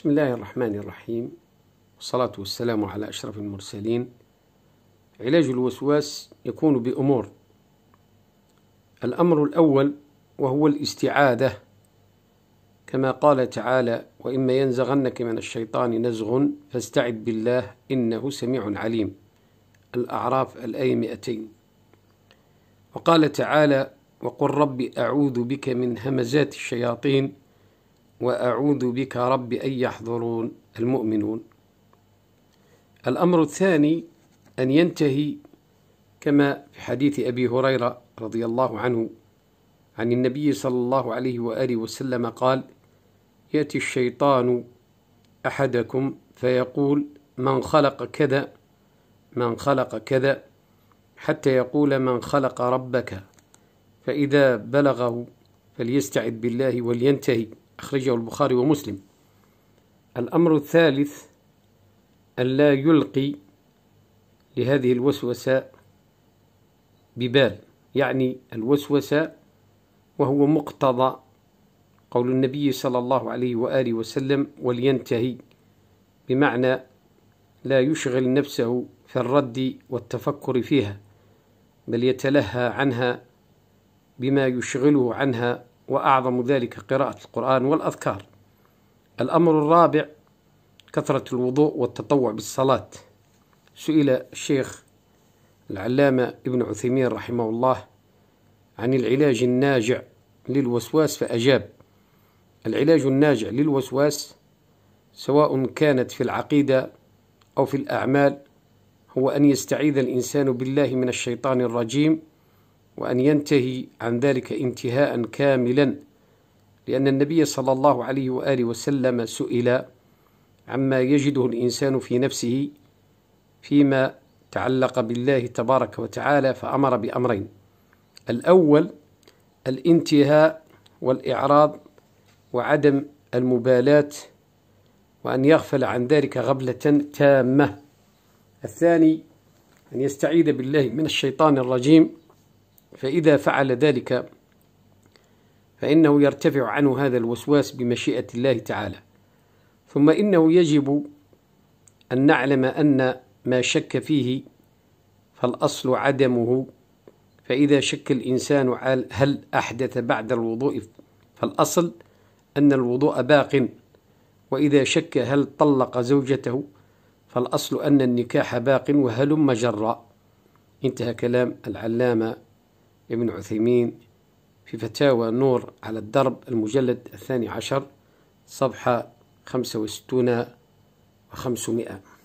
بسم الله الرحمن الرحيم والصلاة والسلام على أشرف المرسلين علاج الوسواس يكون بأمور الأمر الأول وهو الاستعاذة كما قال تعالى وإما ينزغنك من الشيطان نزغ فاستعذ بالله إنه سميع عليم الأعراف الآية 200 وقال تعالى وقل رب أعوذ بك من همزات الشياطين وأعوذ بك رب أن يحضرون المؤمنون الأمر الثاني أن ينتهي كما في حديث أبي هريرة رضي الله عنه عن النبي صلى الله عليه وآله وسلم قال يأتي الشيطان أحدكم فيقول من خلق كذا من خلق كذا حتى يقول من خلق ربك فإذا بلغه فليستعذ بالله ولينتهي أخرجه البخاري ومسلم الأمر الثالث أن لا يلقي لهذه الوسوسة ببال يعني الوسوسة وهو مقتضى قول النبي صلى الله عليه وآله وسلم ولينتهي بمعنى لا يشغل نفسه في الرد والتفكر فيها بل يتلهى عنها بما يشغله عنها وأعظم ذلك قراءة القرآن والأذكار الأمر الرابع كثرة الوضوء والتطوع بالصلاة سئل الشيخ العلامة ابن عثيمين رحمه الله عن العلاج الناجع للوسواس فأجاب العلاج الناجع للوسواس سواء كانت في العقيدة أو في الأعمال هو أن يستعيذ الإنسان بالله من الشيطان الرجيم وأن ينتهي عن ذلك انتهاء كاملا لأن النبي صلى الله عليه وآله وسلم سئل عما يجده الإنسان في نفسه فيما تعلق بالله تبارك وتعالى فأمر بأمرين الأول الانتهاء والإعراض وعدم المبالاة وأن يغفل عن ذلك غفلة تامة الثاني أن يستعيذ بالله من الشيطان الرجيم فإذا فعل ذلك فإنه يرتفع عنه هذا الوسواس بمشيئة الله تعالى ثم إنه يجب أن نعلم أن ما شك فيه فالأصل عدمه فإذا شك الإنسان هل أحدث بعد الوضوء فالأصل أن الوضوء باق وإذا شك هل طلق زوجته فالأصل أن النكاح باق وهلم جرا انتهى كلام العلامة ابن عثيمين في فتاوى النور على الدرب المجلد الثاني عشر صفحة خمسة وستون وخمسمائة